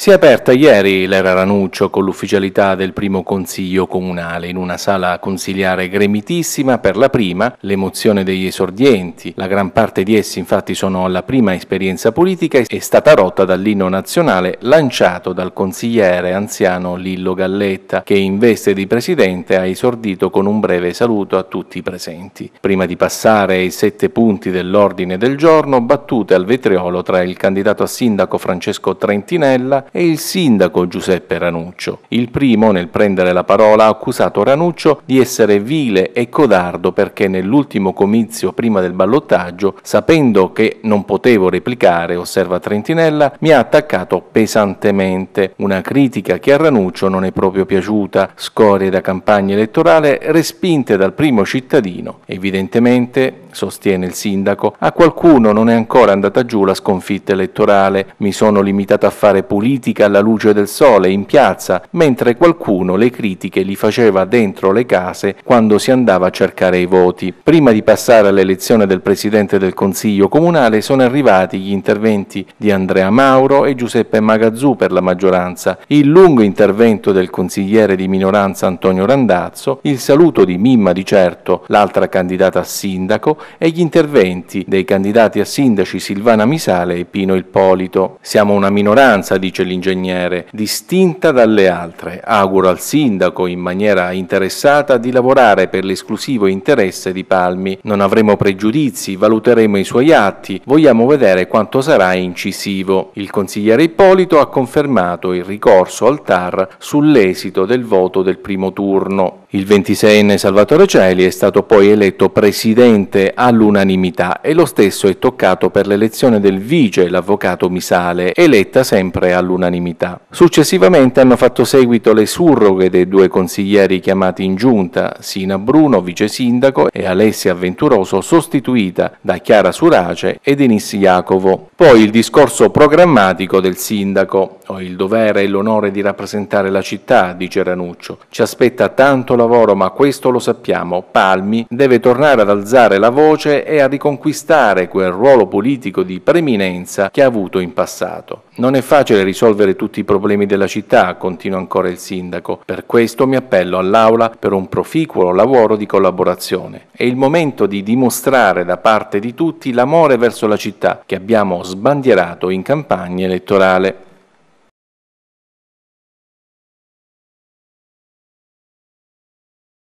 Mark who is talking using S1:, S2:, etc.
S1: Si è aperta ieri l'era Ranuccio con l'ufficialità del primo consiglio comunale in una sala consiliare gremitissima per la prima, l'emozione degli esordienti. La gran parte di essi infatti sono alla prima esperienza politica è stata rotta dall'inno nazionale lanciato dal consigliere anziano Lillo Galletta che in veste di presidente ha esordito con un breve saluto a tutti i presenti. Prima di passare ai sette punti dell'ordine del giorno, battute al vetriolo tra il candidato a sindaco Francesco Trentinella e il sindaco Giuseppe Ranuccio. Il primo nel prendere la parola ha accusato Ranuccio di essere vile e codardo perché nell'ultimo comizio prima del ballottaggio, sapendo che non potevo replicare, osserva Trentinella, mi ha attaccato pesantemente. Una critica che a Ranuccio non è proprio piaciuta, scorie da campagna elettorale respinte dal primo cittadino. Evidentemente sostiene il sindaco, a qualcuno non è ancora andata giù la sconfitta elettorale, mi sono limitato a fare politica alla luce del sole, in piazza, mentre qualcuno le critiche li faceva dentro le case quando si andava a cercare i voti. Prima di passare all'elezione del Presidente del Consiglio Comunale sono arrivati gli interventi di Andrea Mauro e Giuseppe Magazzù per la maggioranza, il lungo intervento del consigliere di minoranza Antonio Randazzo, il saluto di Mimma di Certo, l'altra candidata a sindaco, e gli interventi dei candidati a sindaci Silvana Misale e Pino Ippolito. Siamo una minoranza, dice l'ingegnere, distinta dalle altre. Auguro al sindaco, in maniera interessata, di lavorare per l'esclusivo interesse di Palmi. Non avremo pregiudizi, valuteremo i suoi atti, vogliamo vedere quanto sarà incisivo. Il consigliere Ippolito ha confermato il ricorso al TAR sull'esito del voto del primo turno. Il 26enne Salvatore Celi è stato poi eletto presidente all'unanimità e lo stesso è toccato per l'elezione del vice, l'avvocato Misale, eletta sempre all'unanimità. Successivamente hanno fatto seguito le surroghe dei due consiglieri chiamati in giunta, Sina Bruno, vice sindaco, e Alessia Venturoso, sostituita da Chiara Surace e Denis Iacovo. Poi il discorso programmatico del sindaco. Ho il dovere e l'onore di rappresentare la città, dice Ranuccio. Ci aspetta tanto la lavoro, ma questo lo sappiamo, Palmi deve tornare ad alzare la voce e a riconquistare quel ruolo politico di preminenza che ha avuto in passato. Non è facile risolvere tutti i problemi della città, continua ancora il sindaco. Per questo mi appello all'Aula per un proficuo lavoro di collaborazione. È il momento di dimostrare da parte di tutti l'amore verso la città che abbiamo sbandierato in campagna elettorale.